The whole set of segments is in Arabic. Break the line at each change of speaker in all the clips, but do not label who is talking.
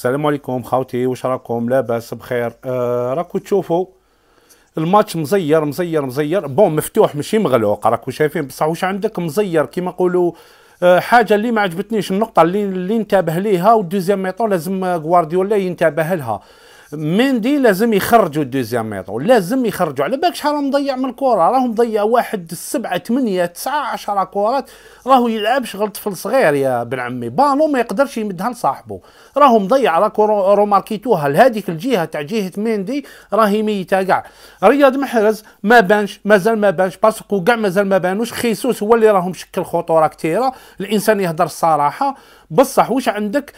السلام عليكم خاوتي واش راكم لاباس بخير آه راكو تشوفوا الماتش مزير مزير مزير بون مفتوح ماشي مغلوق راكو شايفين بصح واش عندك مزير كيما نقولوا آه حاجه اللي ما عجبتنيش النقطه اللي اللي انتبه ليها والدوزيام ميطون لازم آه، غوارديولا ينتبه لها مندي لازم يخرجوا الدوزيام ميطو لازم يخرجوا على بالك شحال مضيع من الكره راه مضيع واحد سبعة ثمانية تسعة عشرة كرات راهو يلعب شغل طفل صغير يا بن عمي بانو ما يقدرش يمدها لصاحبه راهو مضيع راكو روماركيتوها لهذيك الجهه تاع جهه مندي راهي ميته كاع رياض محرز ما بانش مازال ما بانش باسكو كاع مازال ما بانوش خيسوس هو اللي راهو مشكل خطوره كثيره الانسان يهدر الصراحه بصح واش عندك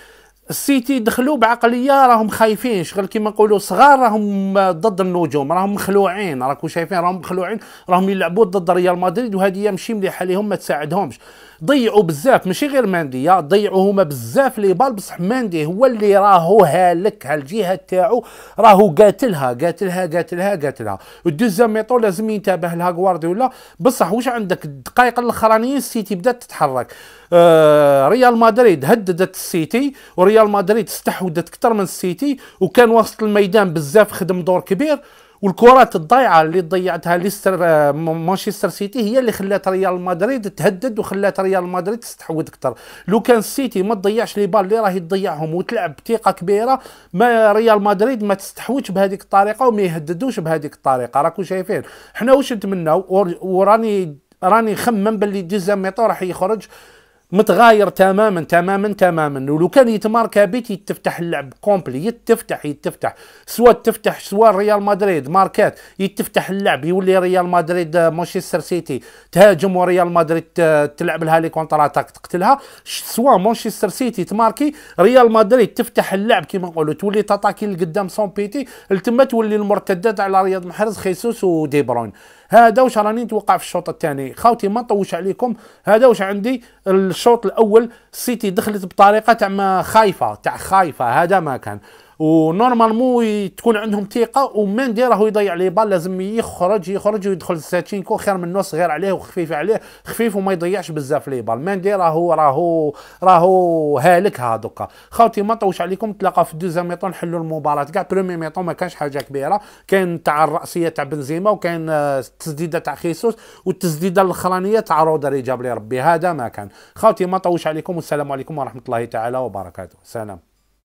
السيتي دخلوا بعقليه راهم خايفين شغل كيما نقولوا صغار راهم ضد النجوم راهم مخلوعين راكم شايفين راهم مخلوعين راهم يلعبوا ضد ريال مدريد وهذه ماشي مليحه ليهم ما تساعدهمش ضيعوا بزاف ماشي غير ماندي ضيعوا هما بزاف لي بال بصح ماندي هو اللي راهو هالك هالجهه تاعو راهو قاتلها قاتلها قاتلها قاتلها الدوزيام ميطو لازم ينتبه لها غوارديولا بصح واش عندك الدقائق الاخرانيين السيتي بدات تتحرك آه ريال مدريد هددت السيتي وريال ريال مدريد استحوذت اكثر من السيتي وكان وسط الميدان بزاف خدم دور كبير والكرات الضايعه اللي ضيعتها ليستر آه، مانشستر سيتي هي اللي خلات ريال مدريد تهدد وخلات ريال مدريد تستحوذ اكثر لو كان السيتي ما تضيعش لي بال اللي راهي تضيعهم وتلعب بثقه كبيره ما ريال مدريد ما تستحوذش بهذيك الطريقه وما يهددوش بهذيك الطريقه راكم شايفين حنا واش نتمناو وراني راني نخمم باللي ديزاميطو راح يخرج متغاير تماما تماما تماما ولو كان يتماركا بيت يتفتح اللعب كومبلي يتفتح يتفتح سواء تفتح سواء ريال مدريد ماركات يتفتح اللعب يولي ريال مدريد آه، مانشستر سيتي تهاجم وريال مدريد آه، تلعب لها لي كونتر اتاك تقتلها سواء مانشستر سيتي تماركي ريال مدريد تفتح اللعب كيما نقولوا تولي تاتاكي لقدام سون بيتي لتما تولي المرتدات على رياض محرز خيسوس ودي بروين هذا واش راني نتوقع في الشوط الثاني خاوتي ما نطوش عليكم هذا واش عندي الشوط الاول السيتي دخلت بطريقه تاع ما خايفه تاع خايفه هذا ما كان ونورمالمون تكون عندهم ثقه ومان دي راهو يضيع لي بال لازم يخرج يخرج ويدخل الساتينكو خير منه صغير عليه وخفيف عليه خفيف وما يضيعش بزاف لي بال مان دي راهو راهو راهو هالك هادوكا خاوتي ما طوش عليكم تلاقى في الدوزيام ميطون نحلوا المباراه كاع برومي ميطون ما كانش حاجه كبيره كان تاع الراسيه تاع بنزيما وكان آه، التسديده تاع خيسوس والتسديده الاخرانيه تاع رودري جاب لي ربي هذا ما كان خاوتي ما طوش عليكم والسلام عليكم ورحمه الله تعالى وبركاته سلام